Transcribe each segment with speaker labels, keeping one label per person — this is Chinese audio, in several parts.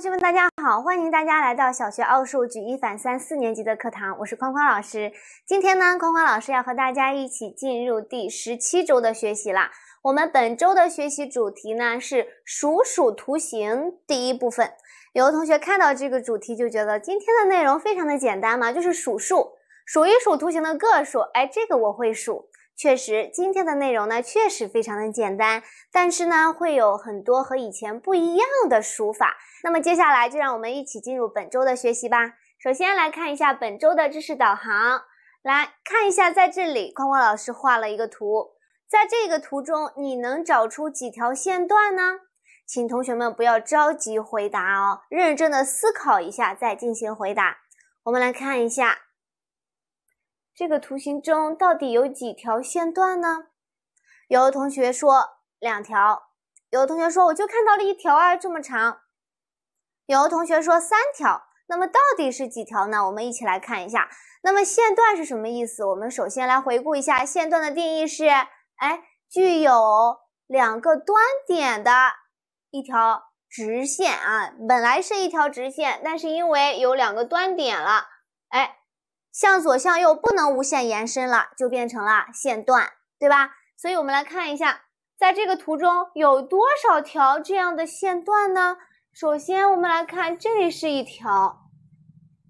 Speaker 1: 同学们，大家好！欢迎大家来到小学奥数举一反三四年级的课堂，我是宽宽老师。今天呢，宽宽老师要和大家一起进入第十七周的学习啦。我们本周的学习主题呢是数数图形第一部分。有的同学看到这个主题就觉得今天的内容非常的简单嘛，就是数数，数一数图形的个数。哎，这个我会数。确实，今天的内容呢确实非常的简单，但是呢会有很多和以前不一样的书法。那么接下来就让我们一起进入本周的学习吧。首先来看一下本周的知识导航，来看一下，在这里框框老师画了一个图，在这个图中你能找出几条线段呢？请同学们不要着急回答哦，认真的思考一下再进行回答。我们来看一下。这个图形中到底有几条线段呢？有的同学说两条，有的同学说我就看到了一条啊，这么长。有的同学说三条，那么到底是几条呢？我们一起来看一下。那么线段是什么意思？我们首先来回顾一下线段的定义是：哎，具有两个端点的一条直线啊。本来是一条直线，但是因为有两个端点了，哎。向左向右不能无限延伸了，就变成了线段，对吧？所以，我们来看一下，在这个图中有多少条这样的线段呢？首先，我们来看，这是一条，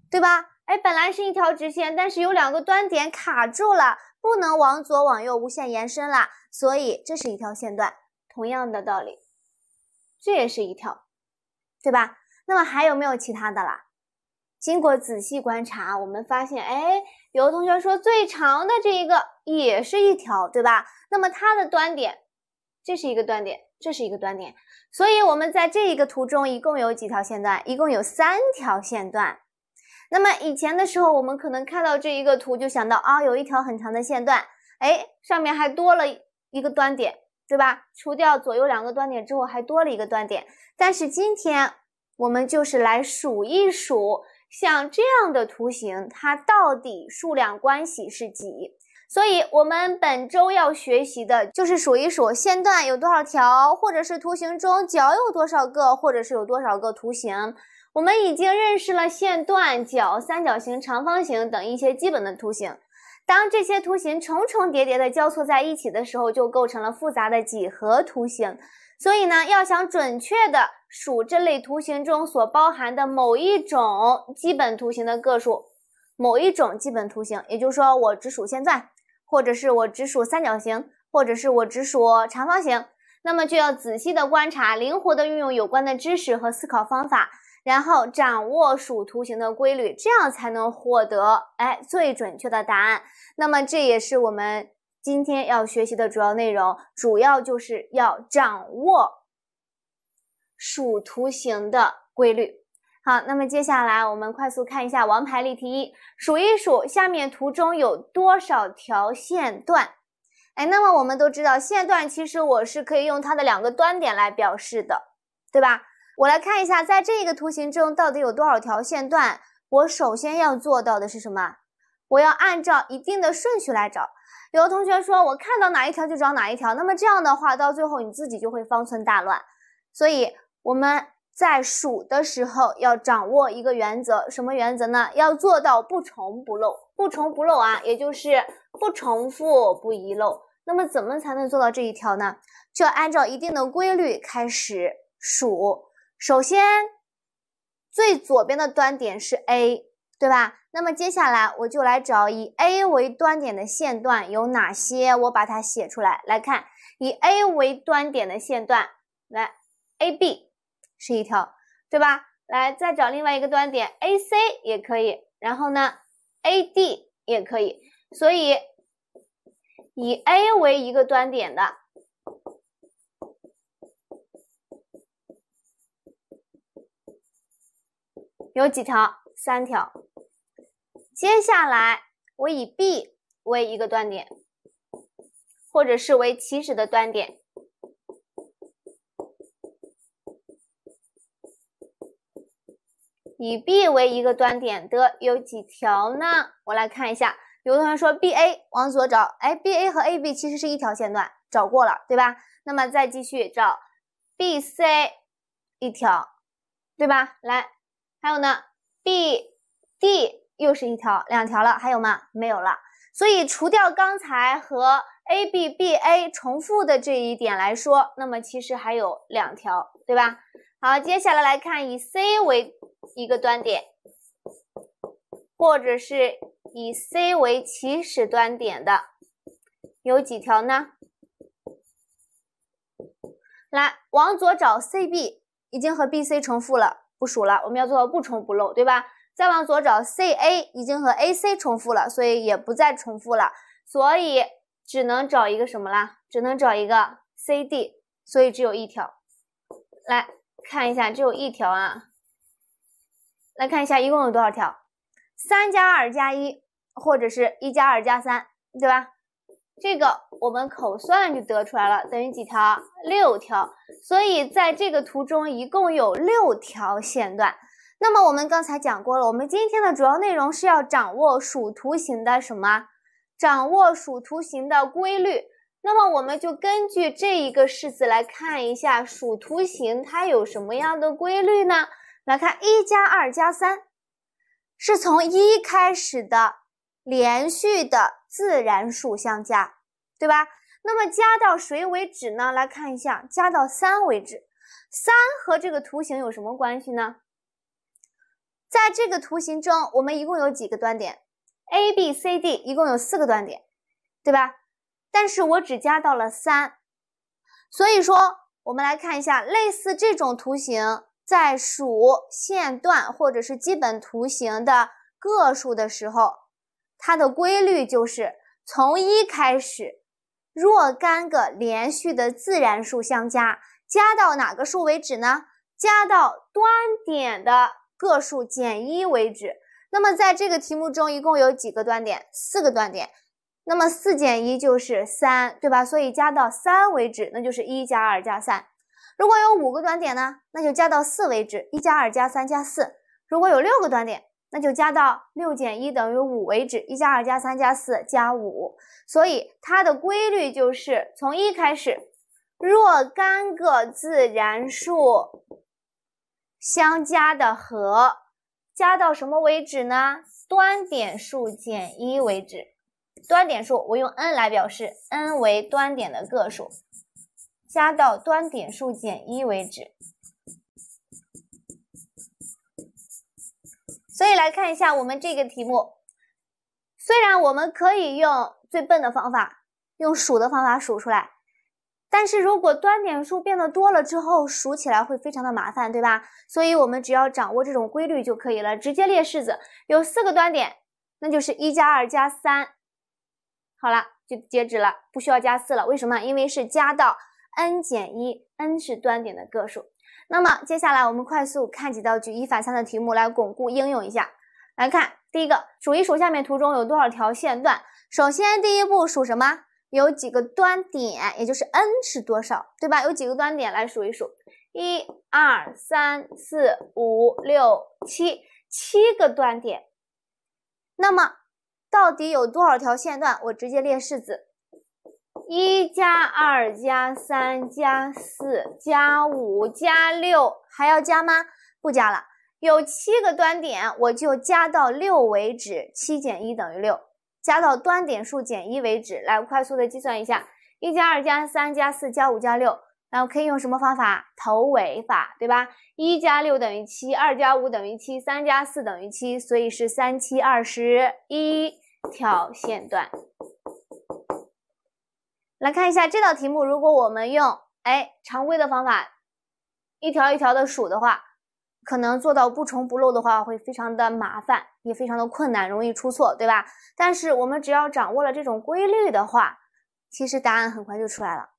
Speaker 1: 对吧？哎，本来是一条直线，但是有两个端点卡住了，不能往左往右无限延伸了，所以这是一条线段。同样的道理，这也是一条，对吧？那么还有没有其他的啦？经过仔细观察，我们发现，哎，有的同学说最长的这一个也是一条，对吧？那么它的端点，这是一个端点，这是一个端点。所以我们在这一个图中一共有几条线段？一共有三条线段。那么以前的时候，我们可能看到这一个图就想到啊，有一条很长的线段，哎，上面还多了一个端点，对吧？除掉左右两个端点之后，还多了一个端点。但是今天我们就是来数一数。像这样的图形，它到底数量关系是几？所以，我们本周要学习的就是数一数线段有多少条，或者是图形中角有多少个，或者是有多少个图形。我们已经认识了线段、角、三角形、长方形等一些基本的图形。当这些图形重重叠叠的交错在一起的时候，就构成了复杂的几何图形。所以呢，要想准确的。数这类图形中所包含的某一种基本图形的个数，某一种基本图形，也就是说，我只数线段，或者是我只数三角形，或者是我只数长方形，那么就要仔细的观察，灵活的运用有关的知识和思考方法，然后掌握数图形的规律，这样才能获得哎最准确的答案。那么这也是我们今天要学习的主要内容，主要就是要掌握。数图形的规律，好，那么接下来我们快速看一下王牌例题一，数一数下面图中有多少条线段。哎，那么我们都知道，线段其实我是可以用它的两个端点来表示的，对吧？我来看一下，在这个图形中到底有多少条线段。我首先要做到的是什么？我要按照一定的顺序来找。有的同学说，我看到哪一条就找哪一条，那么这样的话，到最后你自己就会方寸大乱，所以。我们在数的时候要掌握一个原则，什么原则呢？要做到不重不漏，不重不漏啊，也就是不重复不遗漏。那么怎么才能做到这一条呢？就要按照一定的规律开始数。首先，最左边的端点是 A，对吧？那么接下来我就来找以 A 为端点的线段有哪些，我把它写出来。来看，以 A 为端点的线段，来 AB。是一条，对吧？来，再找另外一个端点，AC 也可以，然后呢，AD 也可以。所以，以 A 为一个端点的有几条？三条。接下来，我以 B 为一个端点，或者是为起始的端点。以 B 为一个端点的有几条呢？我来看一下，有同学说 BA 往左找，哎，BA 和 AB 其实是一条线段，找过了，对吧？那么再继续找 BC 一条，对吧？来，还有呢，BD 又是一条，两条了，还有吗？没有了。所以除掉刚才和 ABBA 重复的这一点来说，那么其实还有两条，对吧？好，接下来来看以 C 为一个端点，或者是以 C 为起始端点的，有几条呢？来，往左找，CB 已经和 BC 重复了，不数了。我们要做到不重不漏，对吧？再往左找，CA 已经和 AC 重复了，所以也不再重复了。所以只能找一个什么啦？只能找一个 CD，所以只有一条。来看一下，只有一条啊。来看一下一共有多少条，三加二加一，或者是一加二加三，对吧？这个我们口算就得出来了，等于几条？六条。所以在这个图中一共有六条线段。那么我们刚才讲过了，我们今天的主要内容是要掌握数图形的什么？掌握数图形的规律。那么我们就根据这一个式子来看一下数图形它有什么样的规律呢？来看一加二加三，是从一开始的连续的自然数相加，对吧？那么加到谁为止呢？来看一下，加到三为止。三和这个图形有什么关系呢？在这个图形中，我们一共有几个端点？A、B、C、D，一共有四个端点，对吧？但是我只加到了三，所以说我们来看一下类似这种图形。在数线段或者是基本图形的个数的时候，它的规律就是从一开始，若干个连续的自然数相加，加到哪个数为止呢？加到端点的个数减一为止。那么在这个题目中，一共有几个端点？四个端点。那么四减一就是三，对吧？所以加到三为止，那就是一加二加三。如果有五个端点呢，那就加到四为止，一加二加三加四。如果有六个端点，那就加到六减一等于五为止，一加二加三加四加五。所以它的规律就是从一开始，若干个自然数相加的和，加到什么为止呢？端点数减一为止。端点数我用 n 来表示，n 为端点的个数。加到端点数减一为止，所以来看一下我们这个题目。虽然我们可以用最笨的方法，用数的方法数出来，但是如果端点数变得多了之后，数起来会非常的麻烦，对吧？所以，我们只要掌握这种规律就可以了，直接列式子。有四个端点，那就是一加二加三，好了，就截止了，不需要加四了。为什么？因为是加到。n 减一，n 是端点的个数。那么接下来我们快速看几道举一反三的题目来巩固应用一下。来看第一个，数一数下面图中有多少条线段。首先第一步数什么？有几个端点，也就是 n 是多少，对吧？有几个端点来数一数。一、二、三、四、五、六、七，七个端点。那么到底有多少条线段？我直接列式子。一加二加三加四加五加六还要加吗？不加了，有七个端点，我就加到六为止，七减一等于六，加到端点数减一为止。来快速的计算一下，一加二加三加四加五加六，那我可以用什么方法？头尾法，对吧？一加六等于七，二加五等于七，三加四等于七，所以是三七二十一条线段。来看一下这道题目，如果我们用哎常规的方法，一条一条的数的话，可能做到不重不漏的话，会非常的麻烦，也非常的困难，容易出错，对吧？但是我们只要掌握了这种规律的话，其实答案很快就出来了。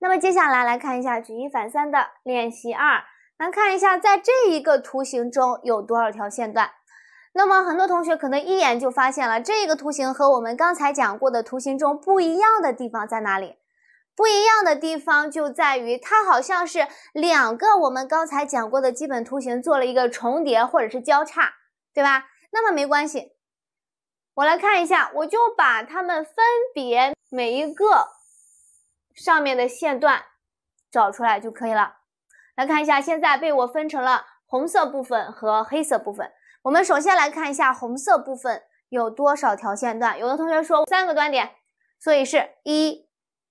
Speaker 1: 那么接下来来看一下举一反三的练习二，来看一下在这一个图形中有多少条线段。那么，很多同学可能一眼就发现了这个图形和我们刚才讲过的图形中不一样的地方在哪里？不一样的地方就在于它好像是两个我们刚才讲过的基本图形做了一个重叠或者是交叉，对吧？那么没关系，我来看一下，我就把它们分别每一个上面的线段找出来就可以了。来看一下，现在被我分成了红色部分和黑色部分。我们首先来看一下红色部分有多少条线段。有的同学说三个端点，所以是一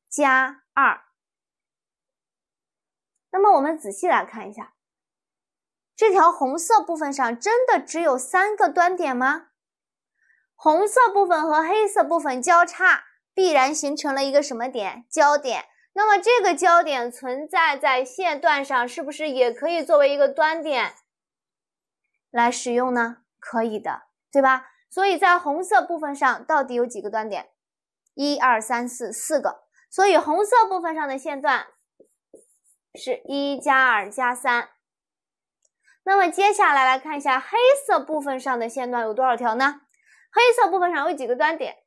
Speaker 1: 加二。那么我们仔细来看一下，这条红色部分上真的只有三个端点吗？红色部分和黑色部分交叉，必然形成了一个什么点？交点。那么这个交点存在在线段上，是不是也可以作为一个端点？来使用呢，可以的，对吧？所以在红色部分上到底有几个端点？一、二、三、四，四个。所以红色部分上的线段是一加二加三。那么接下来来看一下黑色部分上的线段有多少条呢？黑色部分上有几个端点？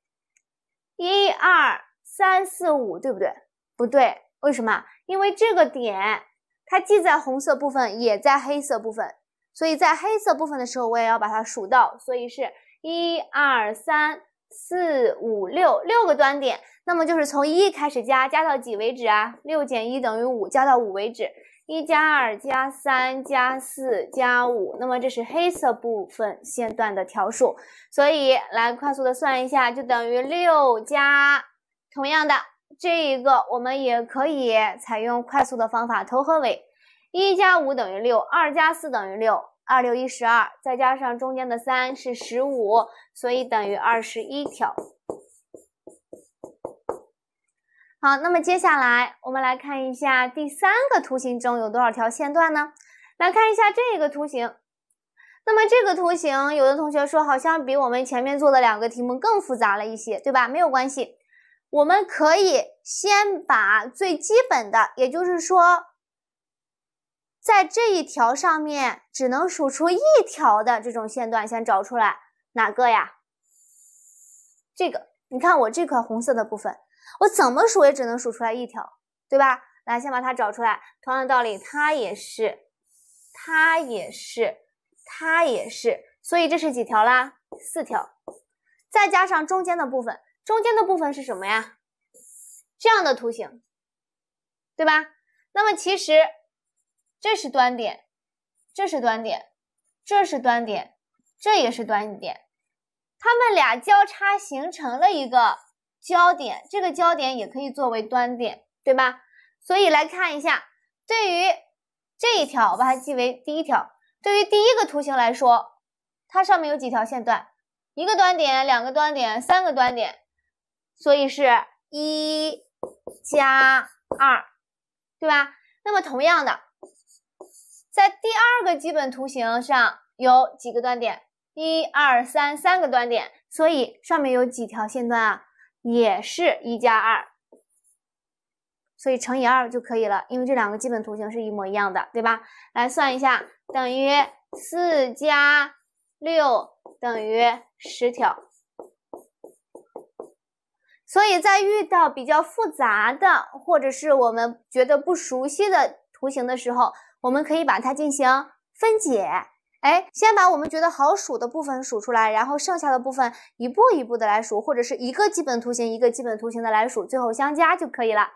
Speaker 1: 一、二、三、四、五，对不对？不对，为什么？因为这个点它既在红色部分，也在黑色部分。所以在黑色部分的时候，我也要把它数到，所以是一二三四五六六个端点，那么就是从一开始加，加到几为止啊？六减一等于五，加到五为止，一加二加三加四加五，那么这是黑色部分线段的条数，所以来快速的算一下，就等于六加，同样的这一个我们也可以采用快速的方法，头和尾，一加五等于六，二加四等于六。二六一十二，再加上中间的三是十五，所以等于二十一条。好，那么接下来我们来看一下第三个图形中有多少条线段呢？来看一下这个图形。那么这个图形，有的同学说好像比我们前面做的两个题目更复杂了一些，对吧？没有关系，我们可以先把最基本的，也就是说。在这一条上面只能数出一条的这种线段，先找出来哪个呀？这个，你看我这块红色的部分，我怎么数也只能数出来一条，对吧？来，先把它找出来。同样的道理，它也是，它也是，它也是。所以这是几条啦？四条，再加上中间的部分，中间的部分是什么呀？这样的图形，对吧？那么其实。这是端点，这是端点，这是端点，这也是端点。它们俩交叉形成了一个交点，这个交点也可以作为端点，对吧？所以来看一下，对于这一条，我把它记为第一条。对于第一个图形来说，它上面有几条线段？一个端点，两个端点，三个端点，所以是一加二，对吧？那么同样的。在第二个基本图形上有几个端点？一、二、三，三个端点。所以上面有几条线段啊？也是一加二，所以乘以二就可以了。因为这两个基本图形是一模一样的，对吧？来算一下，等于四加六等于十条。所以在遇到比较复杂的，或者是我们觉得不熟悉的图形的时候，我们可以把它进行分解，哎，先把我们觉得好数的部分数出来，然后剩下的部分一步一步的来数，或者是一个基本图形一个基本图形的来数，最后相加就可以了。